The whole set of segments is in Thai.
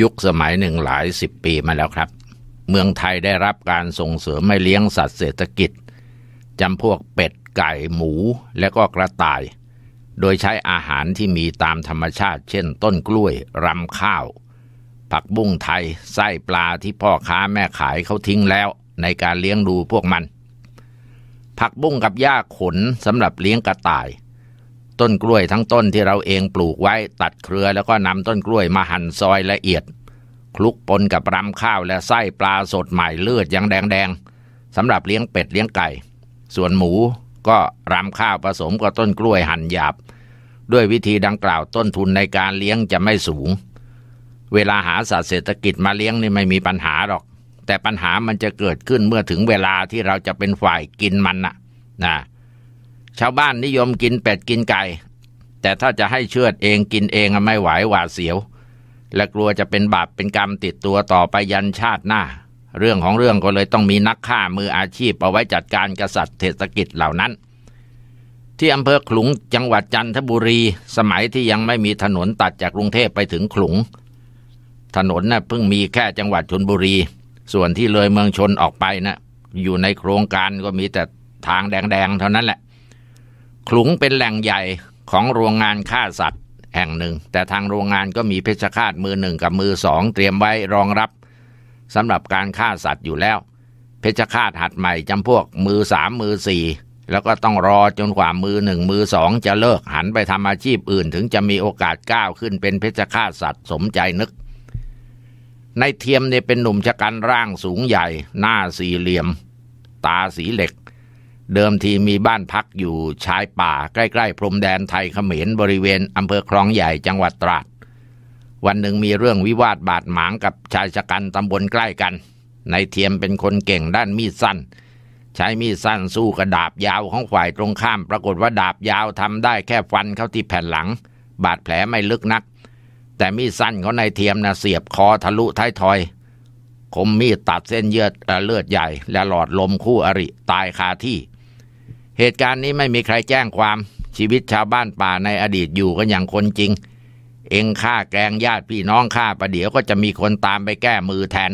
ยุคสมัยหนึ่งหลายสิบปีมาแล้วครับ เมืองไทยได้รับการส่งเสริมไม่เลี้ยงสัตว์เศรษฐกิจจำพวกเป็ดไก่หมูและก็กระต่าย โดยใช้อาหารที่มีตามธรรมชาติเช่นต้นกล้วย รำข้าว ผักบุ้งไทยไส้ปลาที่พ่อค้าแม่ขายเขาทิ้งแล้วในการเลี้ยงดูพวกมันผักบุ้งกับหญ้าขนสำหรับเลี้ยงกระต่ายต้นกล้วยทั้งต้นที่เราเองปลูกไว้ตัดเครือแล้วก็นำต้นกล้วยมาหั่นซอยละเอียด คลุกปนกับรำข้าวและไส้ปลาสดใหม่เลือดยังแดงๆสำหรับเลี้ยงเป็ดเลี้ยงไก่ ส่วนหมูก็รำข้าวผสมกับต้นกล้วยหั่นหยาบ ด้วยวิธีดังกล่าวต้นทุนในการเลี้ยงจะไม่สูง เวลาหาสัตว์เศรษฐกิจมาเลี้ยงนี่ไม่มีปัญหาหรอก แต่ปัญหามันจะเกิดขึ้นเมื่อถึงเวลาที่เราจะเป็นฝ่ายกินมันนะนะชาวบ้านนิยมกินเป็ดกินไก่ แต่ถ้าจะให้เชือดเองกินเองไม่ไหวหวาดเสียว และกลัวจะเป็นบาปเป็นกรรมติดตัวต่อไปยันชาติหน้า เรื่องของเรื่องก็เลยต้องมีนักฆ่ามืออาชีพเอาไว้จัดการกษัตริย์เษฐกิจเหล่านั้น ที่อำเภอขลุงจังหวัดจันทบุรี สมัยที่ยังไม่มีถนนตัดจากกรุงเทพไปถึงขลุง ถนนนะ่ะเพิ่งมีแค่จังหวัดชนบุรี ส่วนที่เลยเมืองชนออกไปนะ อยู่ในโครงการก็มีแต่ทางแดงๆเท่านั้นแหละขลุงเป็นแหล่งใหญ่ของโรงงานฆ่าสัตว์แห่งหนึ่ง แต่ทางโรงงานก็มีเพชฌฆาตมือหนึ่งกับมือสองเตรียมไว้รองรับสำหรับการฆ่าสัตว์อยู่แล้ว เพชฌฆาตหัดใหม่จำพวกมือสามมือสี่แล้วก็ต้องรอจนกว่ามือหนึ่งมือสองจะเลิกหันไปทำอาชีพอื่นถึงจะมีโอกาสก้าวขึ้นเป็นเพชฌฆาตสัตว์สมใจนึกในเทียมเนี่ยเป็นหนุ่มชะกันร่างสูงใหญ่หน้าสี่เหลี่ยม ตาสีเหล็กเดิมทีมีบ้านพักอยู่ชายป่าใกล้ๆ พรมแดนไทยเขมรบริเวณ อำเภอคลองใหญ่จังหวัดตราด วันหนึ่งมีเรื่องวิวาทบาดหมางกับชายชะกันตำบลใกล้กัน นายเทียมเป็นคนเก่งด้านมีดสั้น ใช้มีดสั้นสู้กระดาบยาวของฝ่ายตรงข้าม ปรากฏว่าดาบยาวทำได้แค่ฟันเข้าที่แผ่นหลัง บาดแผลไม่ลึกนัก แต่มีดสั้นของนายเทียมนะ่ะเสียบคอทะลุท้ายทอยคมมีดตัดเส้นเยือดเลือดใหญ่และหลอดลมคู่อริ ตายคาที่เหตุการณ์นี้ไม่มีใครแจ้งความ ชีวิตชาวบ้านป่าในอดีตอยู่กันอย่างคนจริง เองฆ่าแกงญาติพี่น้องฆ่าประเดี๋ยวก็จะมีคนตามไปแก้มือแทน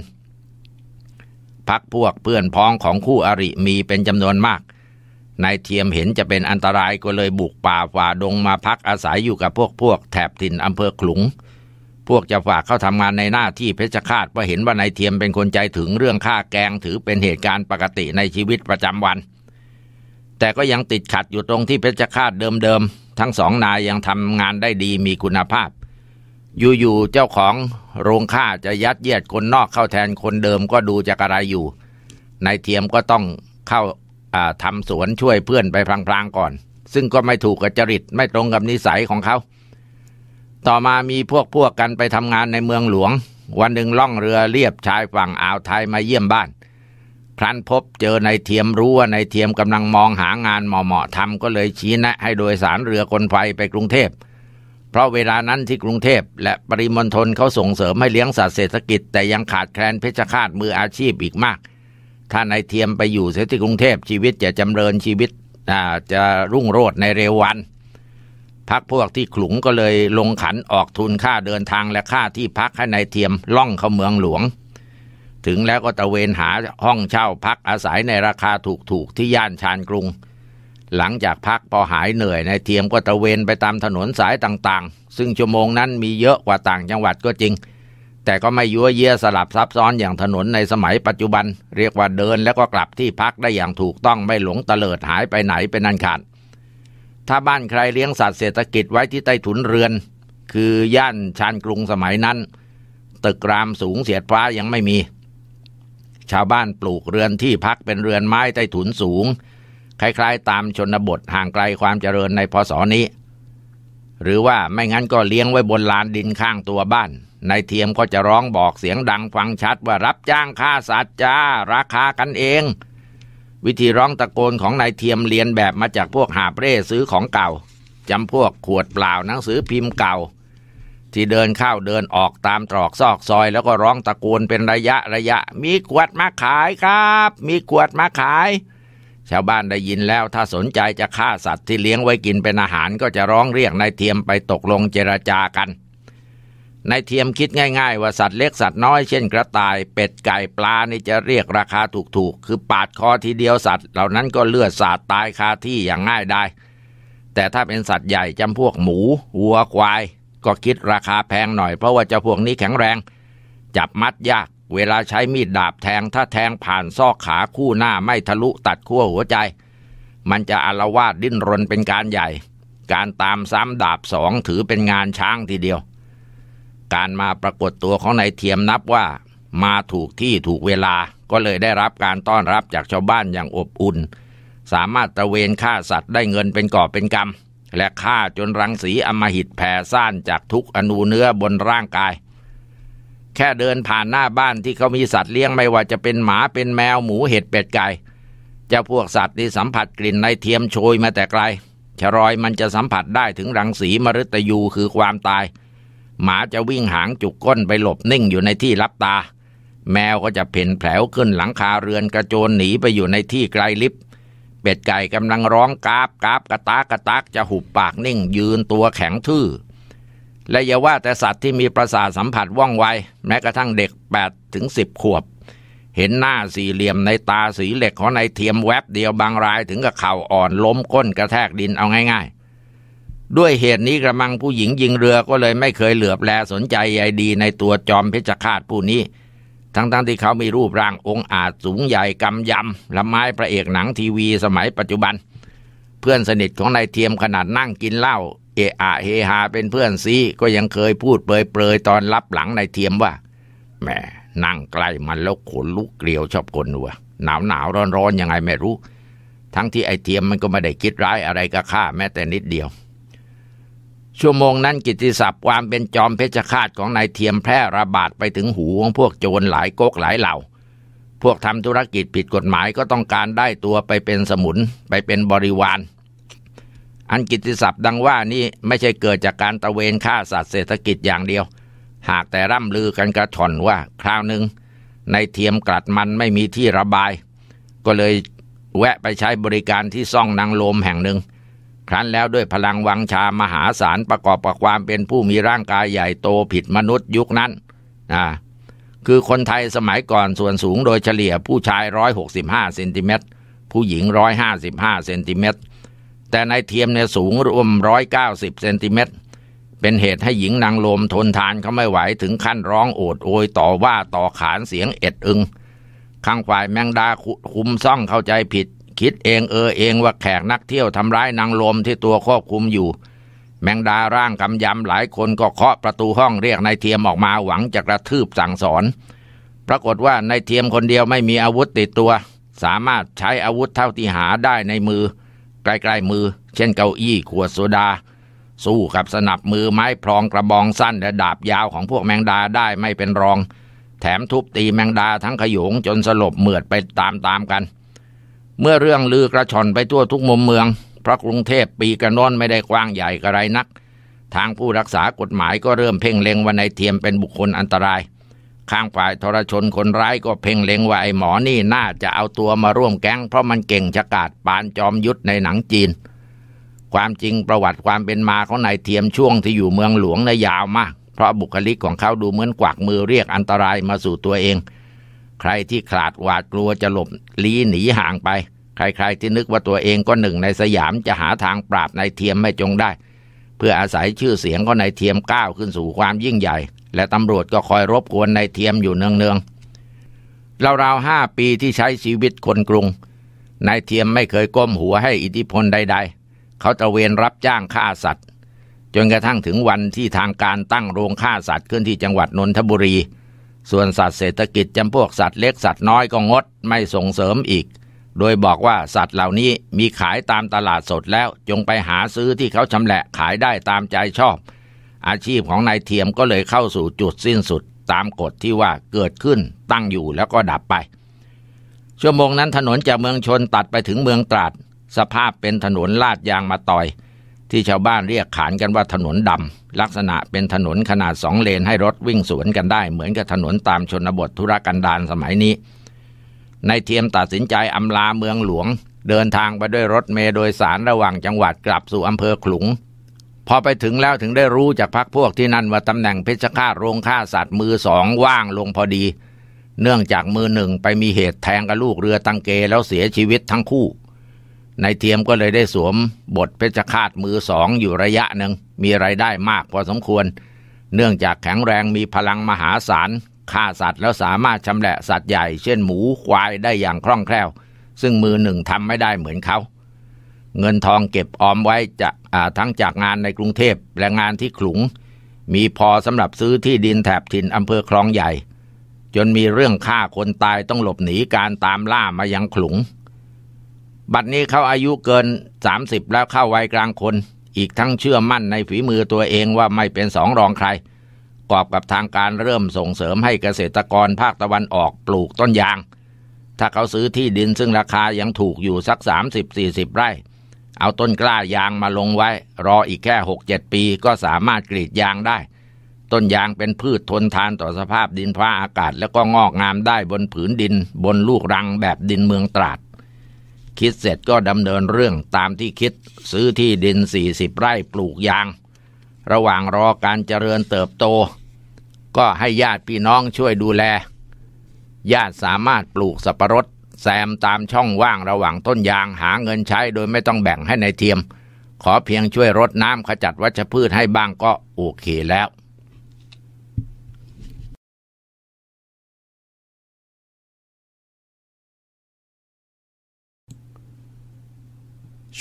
พักพวกเพื่อนพ้องของคู่อริมีเป็นจำนวนมากนายเทียมเห็นจะเป็นอันตรายก็เลยบุกป่าฝ่าดงมาพักอาศัยอยู่กับพวกพวกแถบถิ่นอำเภอขลุง พวกจะฝากเข้าทำงานในหน้าที่เพชฌฆาตเพราะเห็นว่านายเทียมเป็นคนใจถึงเรื่องฆ่าแกงถือเป็นเหตุการณ์ปกติในชีวิตประจำวันแต่ก็ยังติดขัดอยู่ตรงที่เพชรฆาตเดิมๆ ทั้งสองนายยังทำงานได้ดีมีคุณภาพ อยู่ๆเจ้าของโรงฆ่าจะยัดเยียดคนนอกเข้าแทนคนเดิมก็ดูจะกระไรอยู่นายเทียมก็ต้องเข้าทำสวนช่วยเพื่อนไปพลางๆก่อน ซึ่งก็ไม่ถูกกับจริต ไม่ตรงกับนิสัยของเขา ต่อมามีพวกพวกกันไปทำงานในเมืองหลวง วันหนึ่งล่องเรือเรียบชายฝั่งอ่าวไทยมาเยี่ยมบ้านครั้นพบเจอในเทียมรู้ว่าในเทียมกำลังมองหางานเหมาะๆทำก็เลยชี้แนะ ให้โดยสารเรือกลไฟไปกรุงเทพเพราะเวลานั้นที่กรุงเทพและปริมณฑลเขาส่งเสริมให้เลี้ยงสัตว์เศรษฐกิจ แต่ยังขาดแคลนเพชฌฆาตมืออาชีพอีกมากถ้านายเทียมไปอยู่เสียที่กรุงเทพชีวิตจะจำเริญชีวิตจะรุ่งโรจน์ในเร็ววันพักพวกที่ขลุงก็เลยลงขันออกทุนค่าเดินทางและค่าที่พักให้ในายเทียมล่องเข้าเมืองหลวงถึงแล้วก็ตะเวนหาห้องเช่าพักอาศัยในราคาถูกๆที่ย่านชานกรุง หลังจากพักพอหายเหนื่อยนายเทียมก็ตะเวนไปตามถนนสายต่างๆ ซึ่งชั่วโมงนั้นมีเยอะกว่าต่างจังหวัดก็จริง แต่ก็ไม่ยั่วเยี่ยสลับซับซ้อนอย่างถนนในสมัยปัจจุบัน เรียกว่าเดินแล้วก็กลับที่พักได้อย่างถูกต้องไม่หลงตะเลิดหายไปไหนเป็นอันขาด ถ้าบ้านใครเลี้ยงสัตว์เศรษฐกิจไว้ที่ใต้ถุนเรือน คือย่านชานกรุงสมัยนั้นตึกรามสูงเสียดฟ้ายังไม่มีชาวบ้านปลูกเรือนที่พักเป็นเรือนไม้ใต้ถุนสูง คล้าย ๆตามชนบทห่างไกลความเจริญในพศนี้ หรือว่าไม่งั้นก็เลี้ยงไว้บนลานดินข้างตัวบ้านนายเทียมก็จะร้องบอกเสียงดังฟังชัดว่ารับจ้างฆ่าสัตว์จ้าราคากันเอง วิธีร้องตะโกนของนายเทียมเรียนแบบมาจากพวกหาเร่ซื้อของเก่า จำพวกขวดเปล่าหนังสือพิมพ์เก่าที่เดินเข้าเดินออกตามตรอกซอกซอยแล้วก็ร้องตะโกนเป็นระยะระยะ มีขวดมาขายครับ มีขวดมาขาย ชาวบ้านได้ยินแล้วถ้าสนใจจะฆ่าสัตว์ที่เลี้ยงไว้กินเป็นอาหารก็จะร้องเรียกนายเทียมไปตกลงเจรจากันนายเทียมคิดง่าย ๆว่าสัตว์เล็กสัตว์น้อยเช่นกระต่าย เป็ดไก่ปลานี่จะเรียกราคาถูก ๆ คือปาดคอทีเดียวสัตว์ เหล่านั้นก็เลือดสาดตายคาที่อย่างง่ายได้แต่ถ้าเป็นสัตว์ใหญ่จำพวกหมูวัวควายก็คิดราคาแพงหน่อยเพราะว่าเจ้าพวกนี้แข็งแรง จับมัดยากเวลาใช้มีดดาบแทงถ้าแทงผ่านซอกขาคู่หน้าไม่ทะลุตัดขั้วหัวใจ มันจะอารวาดดิ้นรนเป็นการใหญ่ การตามซ้ำดาบสองถือเป็นงานช้างทีเดียว การมาปรากฏตัวของนายเทียมนับว่ามาถูกที่ถูกเวลาก็เลยได้รับการต้อนรับจากชาวบ้านอย่างอบอุ่น สามารถตะเวนฆ่าสัตว์ได้เงินเป็นก่อเป็นกำและฆ่าจนรังสีอมหิตแผ่ซ่านจากทุกอนูเนื้อบนร่างกาย แค่เดินผ่านหน้าบ้านที่เขามีสัตว์เลี้ยงไม่ว่าจะเป็นหมาเป็นแมวหมูเห็ดเป็ดไก่จะพวกสัตว์ที่สัมผัสกลิ่นในเทียมโชยมาแต่ไกลชรอยมันจะสัมผัสได้ถึงรังสีมฤตยูคือความตาย หมาจะวิ่งหางจุกก้นไปหลบนิ่งอยู่ในที่ลับตา แมวก็จะเพ่นแผลวขึ้นหลังคาเรือนกระโจนหนีไปอยู่ในที่ไกลลิบเป็ดไก่กำลังร้องกาบกาบกระตากกระตากจะหุบปากนิ่งยืนตัวแข็งทื่อและอย่าว่าแต่สัตว์ที่มีประสาทสัมผัสว่องไวแม้กระทั่งเด็ก8ถึง10 ขวบ เห็นหน้าสี่เหลี่ยมในตาสีเหล็กของนายเทียมแวบเดียวบางรายถึงกับเข่าอ่อนล้มก้นกระแทกดินเอาง่ายๆ ด้วยเหตุนี้กระมังผู้หญิงยิงเรือก็เลยไม่เคยเหลือบแลสนใจใยดีในตัวจอมเพชฌฆาตผู้นี้ทั้งๆทที่เขามีรูปร่างองค์อาจสูงใหญ่กำยำละไม้พระเอกหนังทีวีสมัยปัจจุบัน เพื่อนสนิทของนายเทียมขนาดนั่งกินเหล้าเอะอะเฮฮา เป็นเพื่อนซีก็ยังเคยพูดเปรยๆตอนรับหลังนายเทียมว่าแหมนั่งใกล้มันแล้วขนลุกเกลียวชอบคนวะหนาวหนาวร้อนๆ ยังไงไม่รู้ ทั้งที่ไอเทียมมันก็ไม่ได้คิดร้ายอะไรกับข้าแม้แต่นิดเดียวชั่วโมงนั้นกิติศัพท์ความเป็นจอมเพชฌฆาตของนายเทียมแพร่ระบาดไปถึงหูของพวกโจรหลายก๊กหลายเหล่า พวกทำธุรกิจผิดกฎหมายก็ต้องการได้ตัวไปเป็นสมุนไปเป็นบริวาร อันกิติศัพท์ดังว่านี้ไม่ใช่เกิดจากการตะเวนฆ่าสัตว์เศรษฐกิจอย่างเดียว หากแต่ร่ำลือกันกระถ่อนว่าคราวหนึ่งในเทียมกลัดมันไม่มีที่ระบาย ก็เลยแวะไปใช้บริการที่ซ่องนางโลมแห่งหนึ่งครั้นแล้วด้วยพลังวังชามหาศาลประกอบกับความเป็นผู้มีร่างกายใหญ่โตผิดมนุษย์ยุคนั้นนะคือคนไทยสมัยก่อนส่วนสูงโดยเฉลี่ยผู้ชาย 165เซนติเมตรผู้หญิง 155เซนติเมตร แต่ในเทียมเนี่ยสูงรวม 190เซนติเมตร เป็นเหตุให้หญิงนางลมทนทานเขาไม่ไหวถึงขั้นร้องโอดโอยต่อว่าต่อขานเสียงเอ็ดอึงข้างฝ่ายแมงดาคุมซ่องเข้าใจผิดคิดเองเออเองว่าแขกนักเที่ยวทำร้ายนางลมที่ตัวควบคุมอยู่ แมงดาร่างกำยำหลายคน ก็เคาะประตูห้องเรียกนายเทียมออกมาหวังจะกระทืบสั่งสอน ปรากฏว่านายเทียมคนเดียวไม่มีอาวุธติดตัว สามารถใช้อาวุธเท่าที่หาได้ในมือ ใกล้ๆมือ เช่นเก้าอี้ ขวดโซดา สู้กับสนับมือไม้พรองกระบองสั้นและดาบยาวของพวกแมงดาได้ไม่เป็นรอง แถมทุบตีแมงดาทั้งขยงจนสลบเหมือดไปตามๆกันเมื่อเรื่องลือกระชอนไปทั่วทุกมุมเมือง พระกรุงเทพปีกระนอนไม่ได้กว้างใหญ่กระไรนัก ทางผู้รักษากฎหมายก็เริ่มเพ่งเล็งว่าในเทียมเป็นบุคคลอันตราย ข้างฝ่ายทรชนคนร้ายก็เพ่งเล็งว่าไอ้หมอนี่น่าจะเอาตัวมาร่วมแก๊งเพราะมันเก่งฉกาจปานจอมยุทธในหนังจีน ความจริงประวัติความเป็นมาของนายเทียมช่วงที่อยู่เมืองหลวงนยาวมากเพราะบุคลิกของเขาดูเหมือนกวักมือเรียกอันตรายมาสู่ตัวเองใครที่ขาดหวาดกลัวจะหลบลี้หนีห่างไป ใครๆที่นึกว่าตัวเองก็หนึ่งในสยามจะหาทางปราบนายเทียมไม่จงได้ เพื่ออาศัยชื่อเสียงก็นายเทียมก้าวขึ้นสู่ความยิ่งใหญ่ และตำรวจก็คอยรบกวนนายเทียมอยู่เนืองๆราวๆห้าปีที่ใช้ชีวิตคนกรุงนายเทียมไม่เคยก้มหัวให้อิทธิพลใดๆเขาตะเวนรับจ้างฆ่าสัตว์ จนกระทั่งถึงวันที่ทางการตั้งโรงฆ่าสัตว์ขึ้นที่จังหวัดนนทบุรีส่วนสัตว์เศรษฐกิจจำพวกสัตว์เล็กสัตว์น้อยก็งดไม่ส่งเสริมอีก โดยบอกว่าสัตว์เหล่านี้มีขายตามตลาดสดแล้วจงไปหาซื้อที่เขาชำแหละ ขายได้ตามใจชอบ อาชีพของนายเทียมก็เลยเข้าสู่จุดสิ้นสุดตามกฎที่ว่าเกิดขึ้น ตั้งอยู่แล้วก็ดับไป ชั่วโมงนั้นถนนจากเมืองชนตัดไปถึงเมืองตราดสภาพเป็นถนนลาดยางมาต่อยที่ชาวบ้านเรียกขานกันว่าถนนดำ ลักษณะเป็นถนนขนาดสองเลนให้รถวิ่งสวนกันได้ เหมือนกับถนนตามชนบทธุรกันดารสมัยนี้นายเทียมตัดสินใจอำลาเมืองหลวง เดินทางไปด้วยรถเมล์โดยสารระหว่างจังหวัดกลับสู่อำเภอขลุง พอไปถึงแล้วถึงได้รู้จากพักพวกที่นั่นว่าตำแหน่งเพชฌฆาตโรงฆ่าสัตว์มือสองว่างลงพอดี เนื่องจากมือหนึ่งไปมีเหตุแทงกับลูกเรือตังเกแล้วเสียชีวิตทั้งคู่นายเทียมก็เลยได้สวมบทเพชฌฆาตมือสองอยู่ระยะหนึ่ง มีไรายได้มากพอสมควร เนื่องจากแข็งแรงมีพลังมหาศาลฆ่าสัตว์แล้วสามารถชำแหละสัตว์ใหญ่เช่นหมูควายได้อย่างคล่องแคล่ว ซึ่งมือหนึ่งทำไม่ได้เหมือนเขา เงินทองเก็บออมไว้จะทั้งจากงานในกรุงเทพและงานที่ขลุง มีพอสำหรับซื้อที่ดินแถบถิ่นอำเภอคลองใหญ่ จนมีเรื่องฆ่าคนตายต้องหลบหนีการตามล่ามายังขลุงบัดนี้เขาอายุเกิน 30 แล้วเข้าวัยกลางคน อีกทั้งเชื่อมั่นในฝีมือตัวเองว่าไม่เป็นสองรองใคร กอบกับทางการเริ่มส่งเสริมให้เกษตรกรภาคตะวันออกปลูกต้นยาง ถ้าเขาซื้อที่ดินซึ่งราคายังถูกอยู่สัก 30-40 ไร่ เอาต้นกล้ายางมาลงไว้ รออีกแค่ 6-7 ปีก็สามารถกรีดยางได้ ต้นยางเป็นพืชทนทานต่อสภาพดินฟ้าอากาศ แล้วก็งอกงามได้บนผืนดินบนลูกรังแบบดินเมืองตราดคิดเสร็จก็ดำเนินเรื่องตามที่คิดซื้อที่ดิน 40 ไร่ปลูกยาง ระหว่างรอการเจริญเติบโต ก็ให้ญาติพี่น้องช่วยดูแล ญาติสามารถปลูกสับปะรดแซมตามช่องว่างระหว่างต้นยางหาเงินใช้โดยไม่ต้องแบ่งให้ในเทียม ขอเพียงช่วยรดน้ำขจัดวัชพืชให้บ้างก็โอเคแล้ว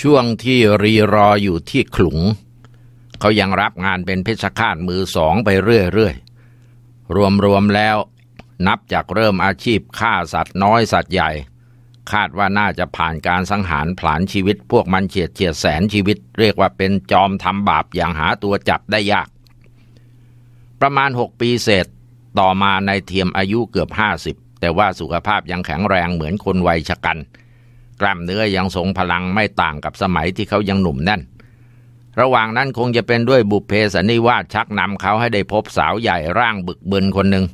ช่วงที่รีรออยู่ที่ขลุง เขายังรับงานเป็นเพชฌฆาตมือสองไปเรื่อยๆ รวมๆแล้วนับจากเริ่มอาชีพฆ่าสัตว์น้อยสัตว์ใหญ่ คาดว่าน่าจะผ่านการสังหารผลานชีวิตพวกมันเฉียดเฉียดแสนชีวิตเรียกว่าเป็นจอมทำบาปอย่างหาตัวจับได้ยาก ประมาณหกปีเศษต่อมาในเทียมอายุเกือบห้าสิบแต่ว่าสุขภาพยังแข็งแรงเหมือนคนวัยชะกันเกล้ามเนื้อยังทรงพลังไม่ต่างกับสมัยที่เขายังหนุ่มแน่น ระหว่างนั้นคงจะเป็นด้วยบุพเพสนิวาสชักนำเขาให้ได้พบสาวใหญ่ร่างบึกบึนคนหนึ่ง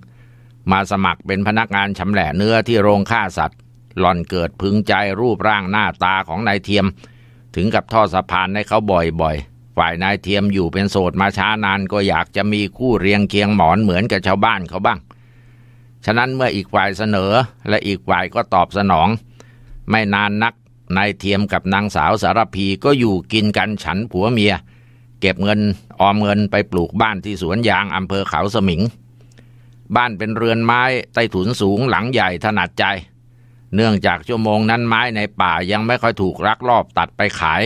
มาสมัครเป็นพนักงานชำแหละเนื้อที่โรงฆ่าสัตว์ หล่อนเกิดพึงใจรูปร่างหน้าตาของนายเทียม ถึงกับท่อสะพานให้เขาบ่อยๆ ฝ่ายนายเทียมอยู่เป็นโสดมาช้านานก็อยากจะมีคู่เรียงเคียงหมอนเหมือนกับชาวบ้านเขาบ้าง ฉะนั้นเมื่ออีกฝ่ายเสนอและอีกฝ่ายก็ตอบสนองไม่นานนักนายเทียมกับนางสาวสารพีก็อยู่กินกันฉันผัวเมีย เก็บเงินออมเงินไปปลูกบ้านที่สวนยางอำเภอเขาสมิง บ้านเป็นเรือนไม้ใต้ถุนสูงหลังใหญ่ถนัดใจ เนื่องจากชั่วโมงนั้นไม้ในป่ายังไม่ค่อยถูกรักรอบตัดไปขาย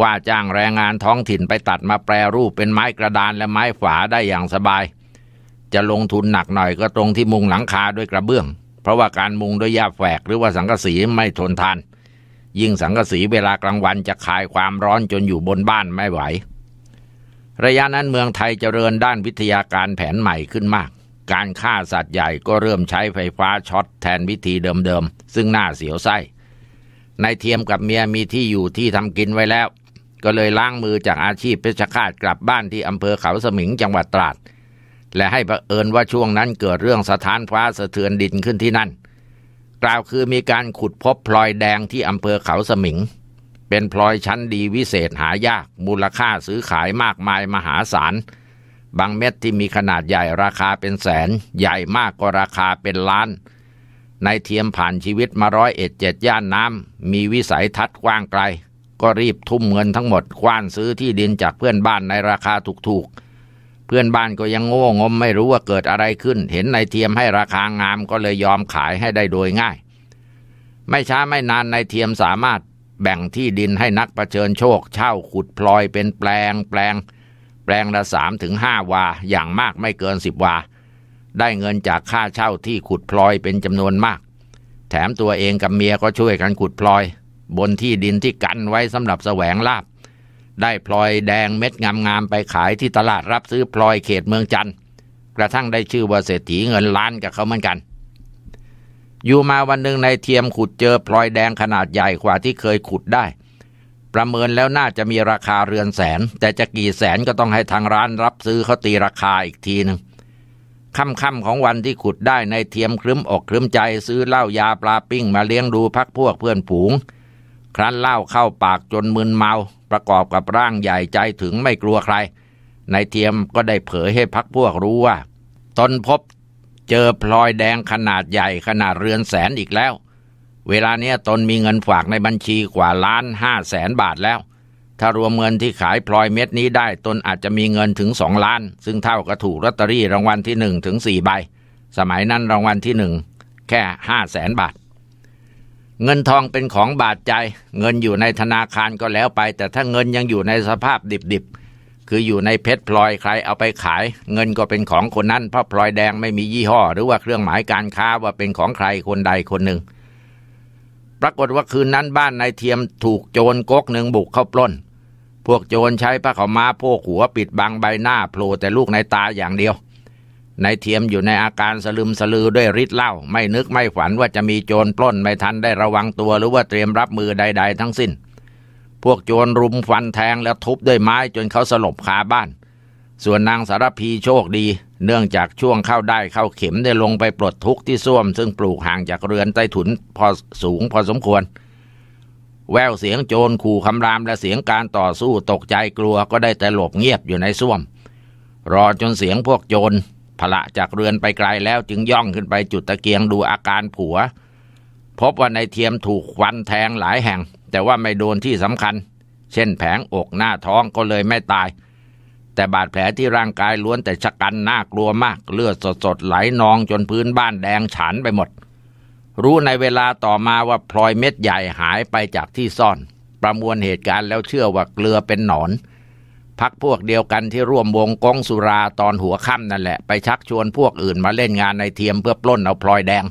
ว่าจ้างแรงงานท้องถิ่นไปตัดมาแปรรูปเป็นไม้กระดานและไม้ฝาได้อย่างสบาย จะลงทุนหนักหน่อยก็ตรงที่มุงหลังคาด้วยกระเบื้องเพราะว่าการมุงด้วยหญ้าแฝกหรือว่าสังกะสีไม่ทนทาน ยิ่งสังกะสีเวลากลางวันจะคายความร้อนจนอยู่บนบ้านไม่ไหว ระยะนั้นเมืองไทยเจริญด้านวิทยาการแผนใหม่ขึ้นมาก การฆ่าสัตว์ใหญ่ก็เริ่มใช้ไฟฟ้าช็อต แทนวิธีเดิมๆ ซึ่งน่าเสียวไส้นเทียมกับเมียมีที่อยู่ที่ทำกินไว้แล้ว ก็เลยล้างมือจากอาชีพเพชฌฆาตกลับบ้านที่อำเภอเขาสมิงจังหวัดตราดและให้ประเอิญว่าช่วงนั้นเกิดเรื่องสถานฟ้าสะเทือนดินขึ้นที่นั่น กล่าวคือมีการขุดพบพลอยแดงที่อำเภอเขาสมิง เป็นพลอยชั้นดีวิเศษหายาก มูลค่าซื้อขายมากมายมหาศาล บางเม็ดที่มีขนาดใหญ่ราคาเป็นแสน ใหญ่มากก็ราคาเป็นล้าน ในเทียมผ่านชีวิตมาร้อยเอ็ดเจ็ดย่านน้ำมีวิสัยทัศน์กว้างไกล ก็รีบทุ่มเงินทั้งหมดคว้านซื้อที่ดินจากเพื่อนบ้านในราคาถูกๆพื่อนบ้านก็ยังโง่งมไม่รู้ว่าเกิดอะไรขึ้น เห็นนายเทียมให้ราคางามก็เลยยอมขายให้ได้โดยง่าย ไม่ช้าไม่นานนายเทียมสามารถแบ่งที่ดินให้นักประเชิญโชคเช่าขุดพลอยเป็นแปลงแปลง แปลงละสามถึงห้าวาอย่างมากไม่เกินสิบวา ได้เงินจากค่าเช่าที่ขุดพลอยเป็นจำนวนมาก แถมตัวเองกับเมียก็ช่วยกันขุดพลอย บนที่ดินที่กันไว้สำหรับแสวงลาบได้พลอยแดงเม็ดงามๆไปขายที่ตลาดรับซื้อพลอยเขตเมืองจันทร์กระทั่งได้ชื่อว่าเศรษฐีเงินล้านกับเขาเหมือนกัน อยู่มาวันหนึ่งในเทียมขุดเจอพลอยแดงขนาดใหญ่กว่าที่เคยขุดได้ ประเมินแล้วน่าจะมีราคาเรือนแสน แต่จะกี่แสนก็ต้องให้ทางร้านรับซื้อเขาตีราคาอีกทีหนึ่งค่ำๆของวันที่ขุดได้ในเทียมครึ้มอกครึ้มใจซื้อเหล้ายาปลาปิ้งมาเลี้ยงดูพักพวกเพื่อนผูงครั้นเหล้าเข้าปากจนมึนเมาประกอบกับร่างใหญ่ใจถึงไม่กลัวใครนายเทียมก็ได้เผยให้พักพวกรู้ว่าตนพบเจอพลอยแดงขนาดใหญ่ขนาดเรือนแสนอีกแล้ว เวลาเนี้ยตนมีเงินฝากในบัญชีกว่าล้านห้าแสนบาทแล้ว ถ้ารวมเงินที่ขายพลอยเม็ดนี้ได้ ตนอาจจะมีเงินถึงสองล้าน ซึ่งเท่ากับถูกรัตตอรี่รางวัลที่หนึ่งถึงสี่ใบ สมัยนั้นรางวัลที่หนึ่งแค่ห้าแสนบาทเงินทองเป็นของบาดใจ เงินอยู่ในธนาคารก็แล้วไป แต่ถ้าเงินยังอยู่ในสภาพดิบๆ คืออยู่ในเพชรพลอยใครเอาไปขาย เงินก็เป็นของคนนั้นเพราะพลอยแดงไม่มียี่ห้อ หรือว่าเครื่องหมายการค้าว่าเป็นของใครคนใดคนหนึ่ง ปรากฏว่าคืนนั้นบ้านนายเทียมถูกโจรก๊กหนึ่งบุกเข้าปล้น พวกโจรใช้ผ้าขาม้าโพกหัวปิดบังใบหน้าโผล่แต่ลูกในตาอย่างเดียวนายเทียมอยู่ในอาการสลึมสลือด้วยฤทธิ์เหล้าไม่นึกไม่ฝันว่าจะมีโจรปล้นไม่ทันได้ระวังตัวหรือว่าเตรียมรับมือใดๆ ทั้งสิ้น พวกโจรรุมฟันแทงและทุบด้วยไม้จนเขาสลบคาบ้าน ส่วนนางสารพีโชคดีเนื่องจากช่วงเข้าได้เข้าเข็มได้ลงไปปลดทุกข์ที่ส้วม ซึ่งปลูกห่างจากเรือนใต้ถุนพอสูงพอสมควร แววเสียงโจรขู่คำรามและเสียงการต่อสู้ตกใจกลัวก็ได้แต่หลบเงียบอยู่ในส้วม รอจนเสียงพวกโจรพละจากเรือนไปไกลแล้วจึงย่องขึ้นไปจุดตะเกียงดูอาการผัว พบว่าในเทียมถูกควันแทงหลายแห่ง แต่ว่าไม่โดนที่สำคัญ เช่นแผงอกหน้าท้องก็เลยไม่ตาย แต่บาดแผลที่ร่างกายล้วนแต่ชะกันน่ากลัวมากเลือดสดๆไหลนองจนพื้นบ้านแดงฉานไปหมด รู้ในเวลาต่อมาว่าพลอยเม็ดใหญ่หายไปจากที่ซ่อน ประมวลเหตุการณ์แล้วเชื่อว่าเกลือเป็นหนอนพักพวกเดียวกันที่ร่วมวงกงสุราตอนหัวค่ำนั่นแหละ ไปชักชวนพวกอื่นมาเล่นงานในเทียมเพื่อปล้นเอาพลอยแดง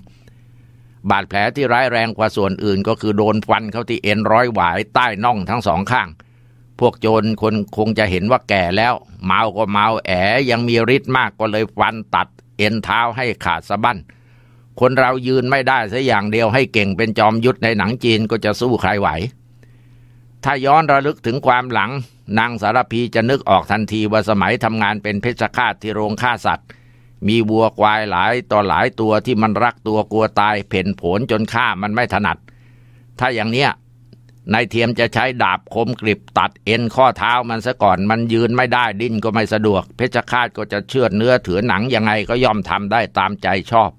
บาดแผลที่ร้ายแรงกว่าส่วนอื่นก็คือโดนฟันเข้าที่เอ็นร้อยหวายใต้น่องทั้งสองข้าง พวกโจรคนคงจะเห็นว่าแก่แล้ว เมาก็เมาแอยังมีฤทธิ์มากก็เลยฟันตัดเอ็นเท้าให้ขาดสะบั้นคนเรายืนไม่ได้สักอย่างเดียวให้เก่งเป็นจอมยุทธในหนังจีนก็จะสู้ใครไหว ถ้าย้อนระลึกถึงความหลังนางสารพีจะนึกออกทันทีว่าสมัยทำงานเป็นเพชฌฆาตที่โรงฆ่าสัตว์ มีวัวควายหลายต่อหลายตัวที่มันรักตัวกลัวตายเพ่นผลจนฆ่ามันไม่ถนัด ถ้าอย่างเนี้ยนายเทียมจะใช้ดาบคมกริบตัดเอ็นข้อเท้ามันซะก่อนมันยืนไม่ได้ดิ้นก็ไม่สะดวก เพชฌฆาตก็จะเชือดเนื้อถือหนังยังไงก็ย่อมทำได้ตามใจชอบ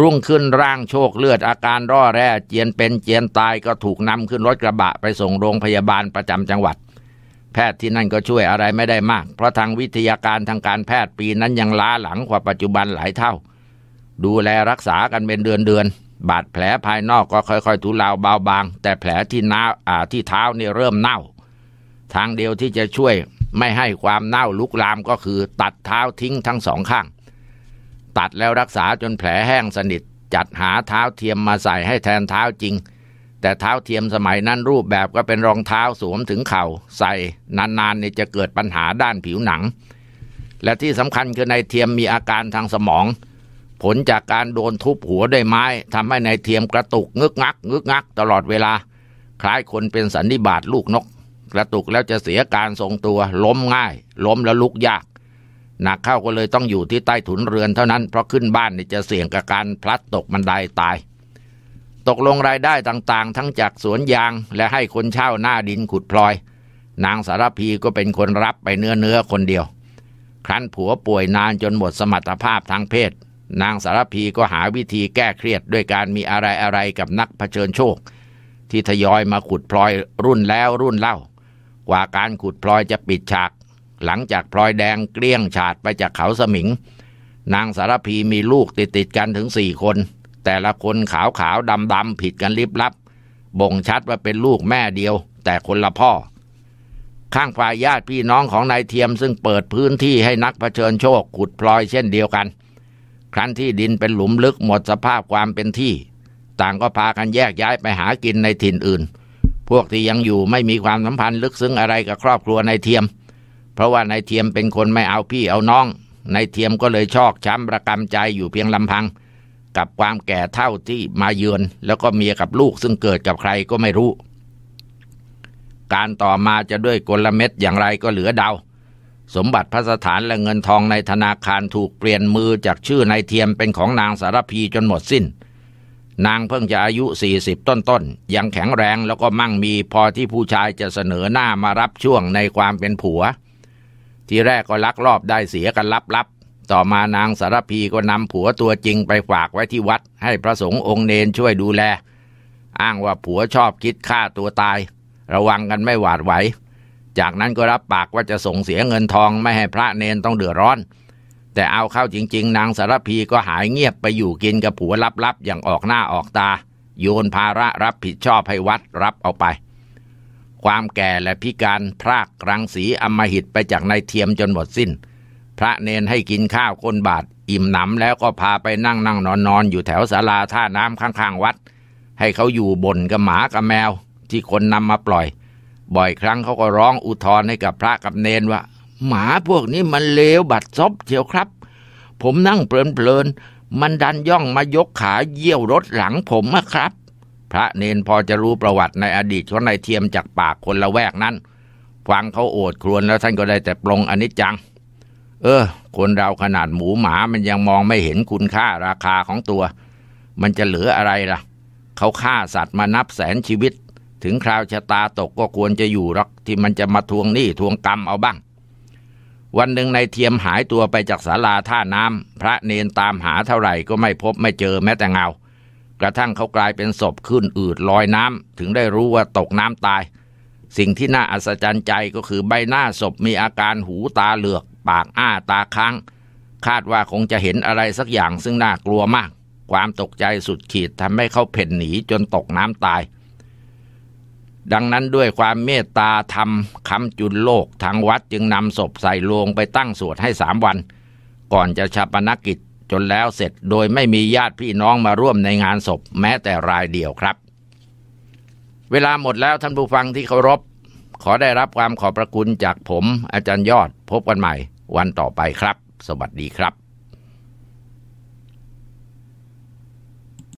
รุ่งขึ้นร่างโชคเลือดอาการร่อแร่เจียนเป็นเจียนตายก็ถูกนำขึ้นรถกระบะไปส่งโรงพยาบาลประจำจังหวัดแพทย์ที่นั่นก็ช่วยอะไรไม่ได้มาก เพราะทางวิทยาการทางการแพทย์ปีนั้นยังล้าหลังกว่าปัจจุบันหลายเท่า ดูแลรักษากันเป็นเดือนเดือนบาดแผลภายนอกก็ค่อยๆทุเลาเบาบาง แต่แผลที่น้าอ่าที่เท้านี่เริ่มเน่า ทางเดียวที่จะช่วยไม่ให้ความเน่าลุกลามก็คือตัดเท้าทิ้งทั้งสองข้าง ตัดแล้วรักษาจนแผลแห้งสนิท จัดหาเท้าเทียมมาใส่ให้แทนเท้าจริงแต่เท้าเทียมสมัยนั้นรูปแบบก็เป็นรองเท้าสวมถึงเข่าใส่นานๆนี่จะเกิดปัญหาด้านผิวหนัง และที่สำคัญคือนายเทียมมีอาการทางสมองผลจากการโดนทุบหัวด้วยไม้ทำให้ในายเทียมกระตุกงึกงักงึกงักตลอดเวลา คล้ายคนเป็นสันนิบาตลูกนกกระตุกแล้วจะเสียการทรงตัวล้มง่ายล้มแล้วลุกยากหนักเข้าก็เลยต้องอยู่ที่ใต้ถุนเรือนเท่านั้น เพราะขึ้นบ้านนี่จะเสี่ยงกับการพลัดตกบันไดาตายตกลงรายได้ต่างๆ ทั้งจากสวนยางและให้คนเช่าหน้าดินขุดพลอย นางสารพีก็เป็นคนรับไปเนื้อเนื้อคนเดียว ครั้นผัวป่วยนานจนหมดสมรรถภาพทางเพศ นางสารพีก็หาวิธีแก้เครียดด้วยการมีอะไรอะไรกับนักเผชิญโชคที่ทยอยมาขุดพลอยรุ่นแล้วรุ่นเล่ากว่าการขุดพลอยจะปิดฉาก หลังจากพลอยแดงเกลี้ยงฉาดไปจากเขาสมิง นางสารพีมีลูกติดติดกันถึงสี่คนแต่ละคนขาวขาวดำดำผิดกันลิบลับ บ่งชัดว่าเป็นลูกแม่เดียว แต่คนละพ่อ ข้างฝ่ายญาติพี่น้องของนายเทียมซึ่งเปิดพื้นที่ให้นักเผชิญโชคขุดพลอยเช่นเดียวกัน ครั้นที่ดินเป็นหลุมลึกหมดสภาพความเป็นที่ ต่างก็พากันแยกย้ายไปหากินในถิ่นอื่น พวกที่ยังอยู่ไม่มีความสัมพันธ์ลึกซึ้งอะไรกับครอบครัวนายเทียม เพราะว่านายเทียมเป็นคนไม่เอาพี่เอาน้องนายเทียมก็เลยชอกช้ำประกำใจอยู่เพียงลำพังกับความแก่เท่าที่มาเยือน แล้วก็เมียกับลูกซึ่งเกิดกับใครก็ไม่รู้ การต่อมาจะด้วยกลเม็ดอย่างไรก็เหลือเดา สมบัติพระสถานและเงินทองในธนาคารถูกเปลี่ยนมือจากชื่อนายเทียมเป็นของนางสารพีจนหมดสิน้น นางเพิ่งจะอายุ 40 ต้นต้นยังแข็งแรงแล้วก็มั่งมีพอที่ผู้ชายจะเสนอหน้ามารับช่วงในความเป็นผัว ที่แรกก็ลักลอบได้เสียกันลับต่อมานางสารพีก็นำผัวตัวจริงไปฝากไว้ที่วัด ให้พระสงฆ์องค์เนนช่วยดูแล อ้างว่าผัวชอบคิดฆ่าตัวตาย ระวังกันไม่หวาดไหวจากนั้นก็รับปากว่าจะส่งเสียเงินทองไม่ให้พระเนนต้องเดือดร้อน แต่เอาเข้าจริงๆ นางสารพีก็หายเงียบไปอยู่กินกับผัวลับๆอย่างออกหน้าออกตา โยนภาระรับผิดชอบให้วัดรับเอาไป ความแก่และพิการพรากรังสีอมหิตไปจากนายเทียมจนหมดสิน้นพระเนนให้กินข้าวคนบาดอิ่มหนำแล้วก็พาไปนั่งนั่งนอนนอนอยู่แถวศาลาท่าน้ำข้างๆวัดให้เขาอยู่บนกับหมากับแมว ที่คนนำมาปล่อย บ่อยครั้งเขาก็ร้องอุทธร์ให้กับพระกับเนนว่า หมาพวกนี้มันเลวบัดซบเชียวครับ ผมนั่งเพลินๆ มันดันย่องมายกขาเยี่ยวรถหลังผมอะครับ พระเนนพอจะรู้ประวัติในอดีตของนายเทียมจากปากคนละแวกนั้นฟังเขาโอดครวญแล้วท่านก็ได้แต่ปรงอนิจจังเออ คนเราขนาดหมูหมา มันยังมองไม่เห็นคุณค่าราคาของตัว มันจะเหลืออะไรล่ะ เขาฆ่าสัตว์มานับแสนชีวิต ถึงคราวชะตาตกก็ควรจะอยู่รักที่มันจะมาทวงหนี้ทวงกรรมเอาบ้าง วันหนึ่งในเทียมหายตัวไปจากศาลาท่าน้ำพระเนนตามหาเท่าไหร่ก็ไม่พบไม่เจอแม้แต่เงา กระทั่งเขากลายเป็นศพขึ้นอืดลอยน้ำถึงได้รู้ว่าตกน้ำตาย สิ่งที่น่าอัศจรรย์ใจก็คือใบหน้าศพมีอาการหูตาเหลือกปากอ้าตาค้างคาดว่าคงจะเห็นอะไร สักอย่างซึ่งน่ากลัวมาก ความตกใจสุดขีดทำให้เขาเพ่นหนีจนตกน้ำตาย ดังนั้นด้วยความเมตตาธรรมคำจุน โลกทางวัดจึงนำศพ ใส่โลงไปตั้ง สวด ให้สามวัน ก่อนจะชาปนกิจจนแล้วเสร็จโดยไม่มีญาติพี่น้องมาร่วมในงานศพแม้แต่รายเดียวครับ เวลาหมดแล้วท่านผู้ฟังที่เคารพขอได้รับความขอบพระคุณจากผม อาจารย์ยอด พบกันใหม่วันต่อไปครับ สวัสดีครับ